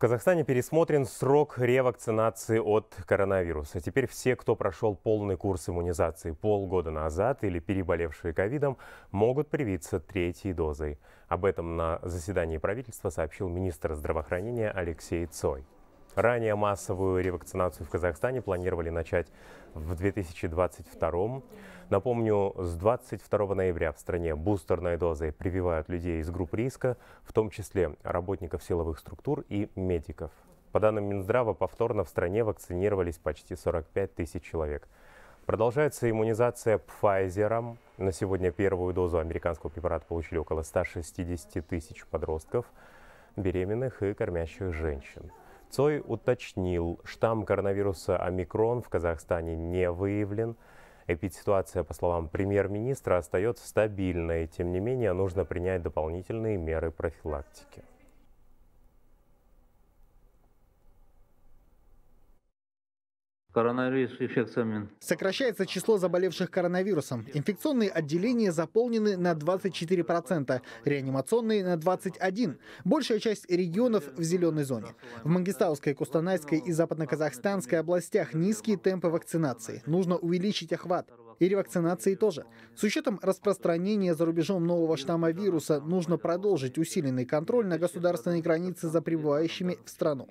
В Казахстане пересмотрен срок ревакцинации от коронавируса. Теперь все, кто прошел полный курс иммунизации полгода назад или переболевшие ковидом, могут привиться третьей дозой. Об этом на заседании правительства сообщил министр здравоохранения Алексей Цой. Ранее массовую ревакцинацию в Казахстане планировали начать в 2022. Напомню, с 22 ноября в стране бустерной дозой прививают людей из групп риска, в том числе работников силовых структур и медиков. По данным Минздрава, повторно в стране вакцинировались почти 45 тысяч человек. Продолжается иммунизация Pfizer. На сегодня первую дозу американского препарата получили около 160 тысяч подростков, беременных и кормящих женщин. Цой уточнил, штамм коронавируса «Омикрон» в Казахстане не выявлен. Эпидситуация, по словам премьер-министра, остается стабильной. Тем не менее, нужно принять дополнительные меры профилактики. Коронавирус инфекциями. Сокращается число заболевших коронавирусом. Инфекционные отделения заполнены на 24%, реанимационные на 21%. Большая часть регионов в зеленой зоне. В Мангистауской, Кустанайской и Западно-Казахстанской областях низкие темпы вакцинации. Нужно увеличить охват и ревакцинации тоже. С учетом распространения за рубежом нового штамма вируса нужно продолжить усиленный контроль на государственной границе за прибывающими в страну.